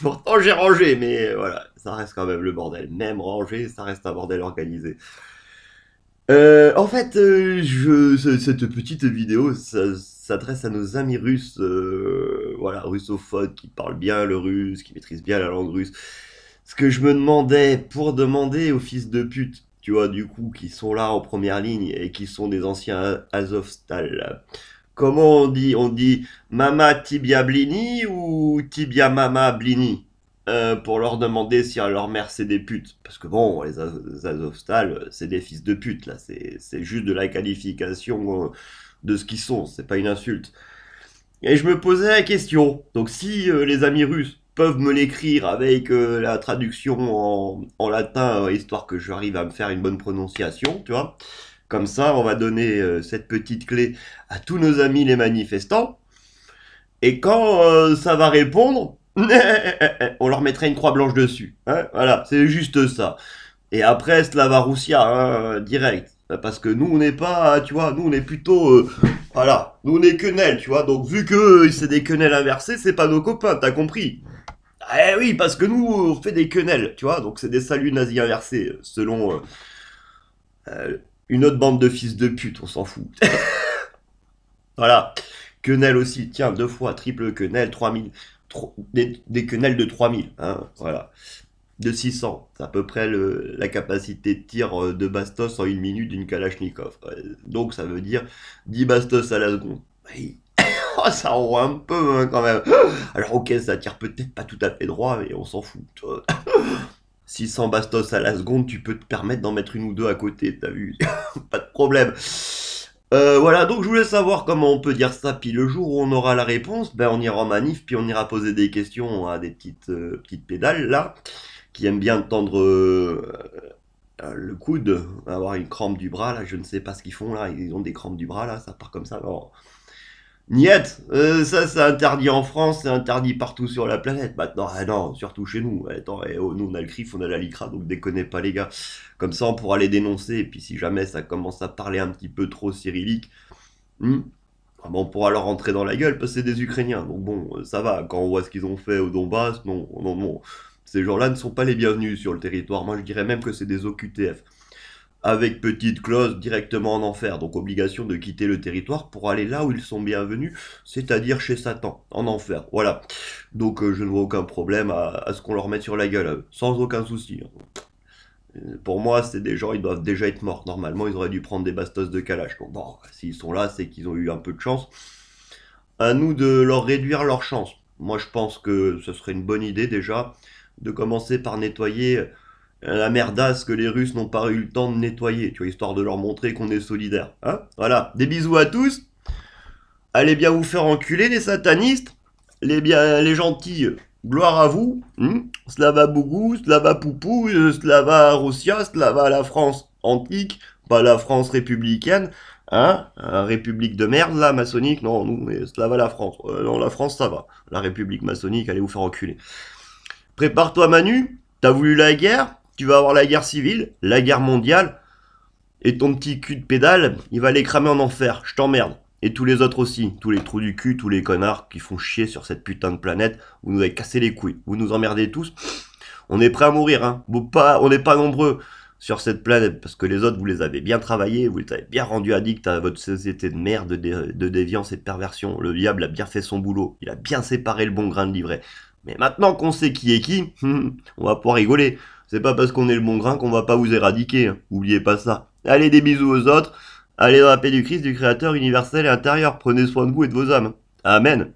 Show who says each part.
Speaker 1: Pourtant, oh, j'ai rangé, mais voilà, ça reste quand même le bordel. Même rangé, ça reste un bordel organisé. Euh, en fait, euh, je, cette petite vidéo s'adresse à nos amis russes, euh, voilà, russophones qui parlent bien le russe, qui maîtrisent bien la langue russe. Ce que je me demandais pour demander aux fils de pute, tu vois, du coup, qui sont là en première ligne et qui sont des anciens Azovstal, Comment on dit On dit Mama Tibia Blini ou Tibia Mama Blini euh, pour leur demander si leur mère c'est des putes. Parce que bon, les, Azovstals, euh, c'est des fils de putes, là. C'est juste de la qualification euh, de ce qu'ils sont, c'est pas une insulte. Et je me posais la question. Donc si les amis russes peuvent me l'écrire avec la traduction en, en latin, histoire que j'arrive à me faire une bonne prononciation, tu vois comme ça, on va donner euh, cette petite clé à tous nos amis les manifestants. Et quand euh, ça va répondre, on leur mettra une croix blanche dessus. Hein. voilà, c'est juste ça. Et après, va va hein, direct. Parce que nous, on n'est pas, tu vois, nous, on est plutôt... Euh, voilà, nous, on est quenelle, tu vois. Donc, vu que c'est des quenelles inversées, c'est pas nos copains, t'as compris eh oui, parce que nous, on fait des quenelles, tu vois, donc c'est des saluts nazis inversés, selon une autre bande de fils de pute, on s'en fout. voilà. Quenelle aussi, tiens, deux fois, triple quenelle, 3000. Des, quenelles de 3000, hein, voilà. De 600, c'est à peu près la capacité de tir euh, de Bastos en une minute d'une Kalachnikov. Euh, donc ça veut dire 10 Bastos à la seconde. Oh, ça roule un peu hein, quand même. Alors ok, ça tire peut-être pas tout à fait droit, mais on s'en fout. 600 bastos à la seconde, tu peux te permettre d'en mettre une ou deux à côté, t'as vu Pas de problème. Euh, voilà, donc je voulais savoir comment on peut dire ça, puis le jour où on aura la réponse, ben on ira en manif, puis on ira poser des questions à des petites, euh, petites pédales, là, qui aiment bien tendre euh, le coude, avoir une crampe du bras, là, je ne sais pas ce qu'ils font, là, ils ont des crampes du bras, là, ça part comme ça, alors... Niet, euh, ça c'est interdit en France, c'est interdit partout sur la planète maintenant. Ah non, surtout chez nous. Eh, oh, nous on a le CRIF, on a la LICRA, donc déconnez pas les gars. Comme ça on pourra les dénoncer, et puis si jamais ça commence à parler un petit peu trop cyrillique, hmm, ah ben, on pourra leur rentrer dans la gueule parce que c'est des Ukrainiens. Donc bon, euh, ça va, quand on voit ce qu'ils ont fait au Donbass, non, non, non. Ces gens-là ne sont pas les bienvenus sur le territoire. Moi je dirais même que c'est des OQTF avec petite clause directement en enfer, donc obligation de quitter le territoire pour aller là où ils sont bienvenus, c'est-à-dire chez Satan, en enfer. Voilà. Donc euh, je ne vois aucun problème à, ce qu'on leur mette sur la gueule, euh, sans aucun souci. Euh, pour moi, c'est des gens, ils doivent déjà être morts. Normalement, ils auraient dû prendre des bastos de calage. Bon, s'ils sont là, c'est qu'ils ont eu un peu de chance. À nous de leur réduire leur chance. Moi, je pense que ce serait une bonne idée déjà de commencer par nettoyer la merdasse que les Russes n'ont pas eu le temps de nettoyer, tu vois, histoire de leur montrer qu'on est solidaire. Hein voilà, des bisous à tous. Allez bien vous faire enculer les satanistes, les, bien, les gentils, gloire à vous. Hmm slava Bougou, Slava Poupou, euh, Slava Russia, Slava la France antique, pas la France républicaine. Hein République de merde, là, maçonnique, non, nous, mais Slava la France. Euh, non, la France, ça va. La République maçonnique, allez vous faire enculer. Prépare-toi Manu, t'as voulu la guerre tu vas avoir la guerre civile, la guerre mondiale, et ton petit cul de pédale, il va les cramer en enfer, je t'emmerde. Et tous les autres aussi, tous les trous du cul, tous les connards qui font chier sur cette putain de planète, vous nous avez cassé les couilles, vous nous emmerdez tous. On est prêt à mourir, hein. Pas, on n'est pas nombreux sur cette planète, parce que les autres, vous les avez bien travaillés, vous les avez bien rendus addicts à votre société de merde, de, de déviance et de perversion. Le diable a bien fait son boulot, il a bien séparé le bon grain de livret. Mais maintenant qu'on sait qui est qui, on va pouvoir rigoler. C'est pas parce qu'on est le bon grain qu'on va pas vous éradiquer. Hein. Oubliez pas ça. Allez, des bisous aux autres. Allez dans la paix du Christ, du Créateur universel et intérieur. Prenez soin de vous et de vos âmes. Amen.